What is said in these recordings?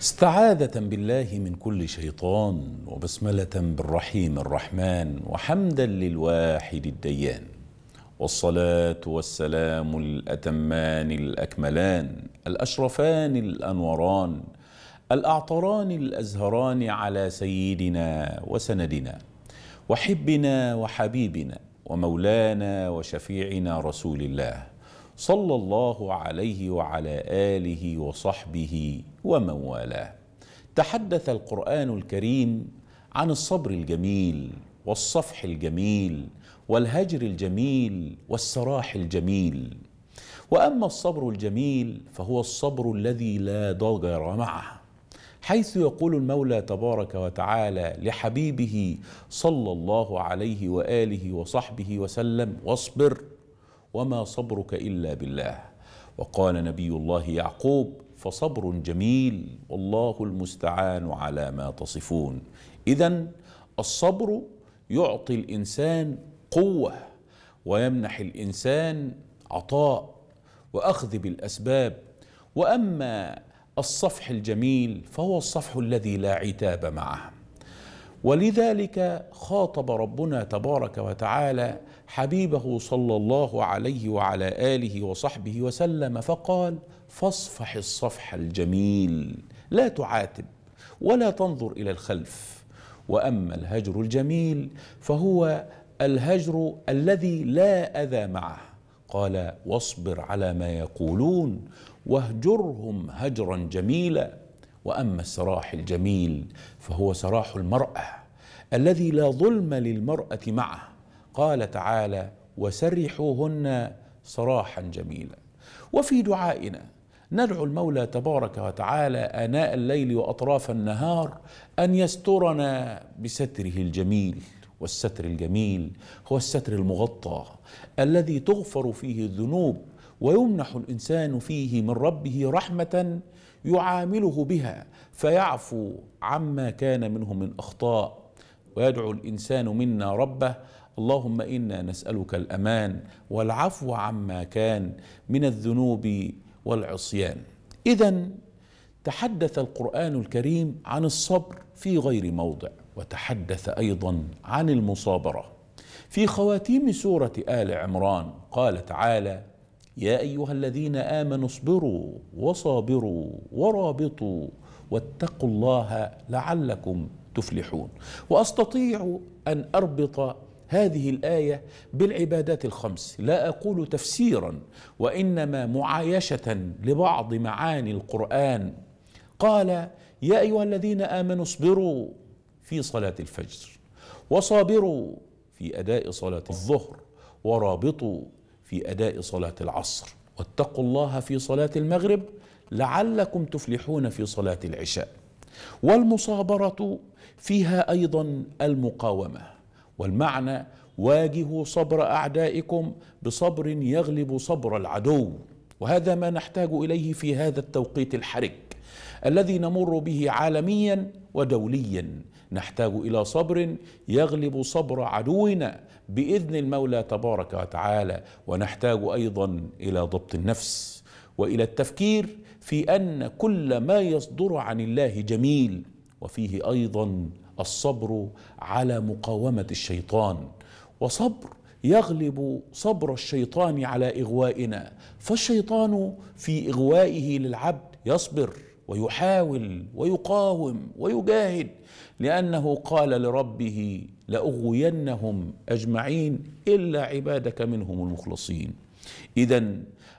استعاذة بالله من كل شيطان وبسملة بالرحيم الرحمن وحمدا للواحد الديان والصلاة والسلام الأتمان الأكملان الأشرفان الأنوران الأعطران الأزهران على سيدنا وسندنا وحبنا وحبيبنا ومولانا وشفيعنا رسول الله صلى الله عليه وعلى آله وصحبه ومن والاه تحدث القرآن الكريم عن الصبر الجميل والصفح الجميل والهجر الجميل والسراح الجميل واما الصبر الجميل فهو الصبر الذي لا ضجر معه حيث يقول المولى تبارك وتعالى لحبيبه صلى الله عليه واله وصحبه وسلم واصبر وما صبرك إلا بالله وقال نبي الله يعقوب فصبر جميل والله المستعان على ما تصفون إذا الصبر يعطي الإنسان قوة ويمنح الإنسان عطاء وأخذ بالأسباب وأما الصفح الجميل فهو الصفح الذي لا عتاب معه ولذلك خاطب ربنا تبارك وتعالى حبيبه صلى الله عليه وعلى اله وصحبه وسلم فقال فاصفح الصفح الجميل لا تعاتب ولا تنظر الى الخلف واما الهجر الجميل فهو الهجر الذي لا اذى معه قال واصبر على ما يقولون واهجرهم هجرا جميلا واما السراح الجميل فهو سراح المراه الذي لا ظلم للمراه معه قال تعالى وسرحوهن سراحا جميلا وفي دعائنا ندعو المولى تبارك وتعالى اناء الليل واطراف النهار ان يسترنا بستره الجميل والستر الجميل هو الستر المغطى الذي تغفر فيه الذنوب ويمنح الانسان فيه من ربه رحمه يعامله بها فيعفو عما كان منه من اخطاء ويدعو الانسان منا ربه اللهم انا نسالك الامان والعفو عما كان من الذنوب والعصيان اذا تحدث القران الكريم عن الصبر في غير موضع وتحدث ايضا عن المصابره في خواتيم سوره ال عمران قال تعالى يا ايها الذين امنوا اصبروا وصابروا ورابطوا واتقوا الله لعلكم تفلحون واستطيع ان اربط هذه الايه بالعبادات الخمس لا اقول تفسيرا وانما معايشه لبعض معاني القران قال يا ايها الذين امنوا اصبروا في صلاه الفجر وصابروا في اداء صلاه الظهر ورابطوا في أداء صلاة العصر واتقوا الله في صلاة المغرب لعلكم تفلحون في صلاة العشاء والمصابرة فيها أيضا المقاومة والمعنى واجهوا صبر أعدائكم بصبر يغلب صبر العدو وهذا ما نحتاج إليه في هذا التوقيت الحرج الذي نمر به عالميا ودوليا نحتاج الى صبر يغلب صبر عدونا باذن المولى تبارك وتعالى ونحتاج ايضا الى ضبط النفس والى التفكير في ان كل ما يصدر عن الله جميل وفيه ايضا الصبر على مقاومه الشيطان وصبر يغلب صبر الشيطان على اغوائنا فالشيطان في اغوائه للعبد يصبر ويحاول ويقاوم ويجاهد لانه قال لربه لاغوينهم اجمعين الا عبادك منهم المخلصين اذا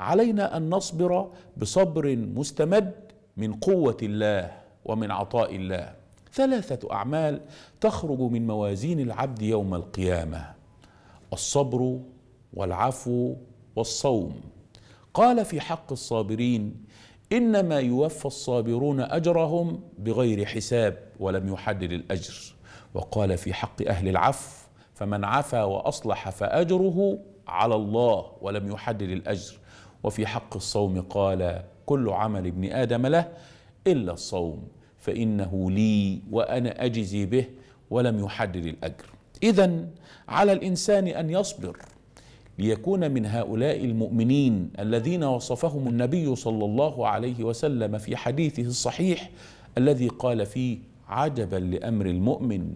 علينا ان نصبر بصبر مستمد من قوه الله ومن عطاء الله ثلاثه اعمال تخرج من موازين العبد يوم القيامه الصبر والعفو والصوم قال في حق الصابرين انما يوفى الصابرون اجرهم بغير حساب ولم يحدد الاجر وقال في حق اهل العفو فمن عفا واصلح فاجره على الله ولم يحدد الاجر وفي حق الصوم قال كل عمل ابن ادم له الا الصوم فانه لي وانا اجزي به ولم يحدد الاجر اذا على الانسان ان يصبر ليكون من هؤلاء المؤمنين الذين وصفهم النبي صلى الله عليه وسلم في حديثه الصحيح الذي قال فيه عجبا لامر المؤمن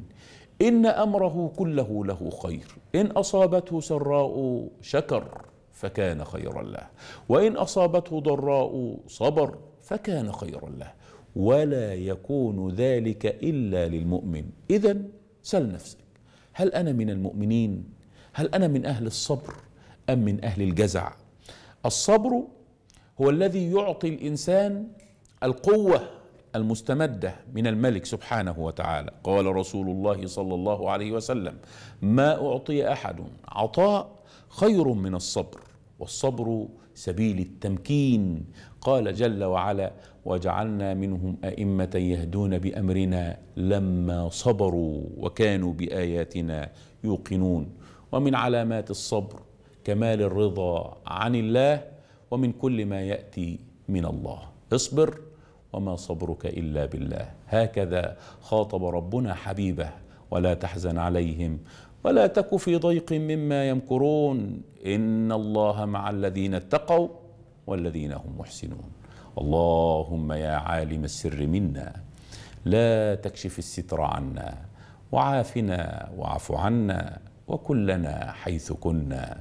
ان امره كله له خير ان اصابته سراء شكر فكان خيرا له وان اصابته ضراء صبر فكان خيرا له ولا يكون ذلك الا للمؤمن اذا سل نفسك هل انا من المؤمنين هل انا من اهل الصبر أم من أهل الجزع الصبر هو الذي يعطي الإنسان القوة المستمدة من الملك سبحانه وتعالى قال رسول الله صلى الله عليه وسلم ما أعطي أحد عطاء خير من الصبر والصبر سبيل التمكين قال جل وعلا وجعلنا منهم أئمة يهدون بأمرنا لما صبروا وكانوا بآياتنا يوقنون ومن علامات الصبر كمال الرضا عن الله ومن كل ما ياتي من الله اصبر وما صبرك الا بالله هكذا خاطب ربنا حبيبه ولا تحزن عليهم ولا تك في ضيق مما يمكرون ان الله مع الذين اتقوا والذين هم محسنون اللهم يا عالم السر منا لا تكشف الستر عنا وعافنا واعف عنا وكلنا حيث كنا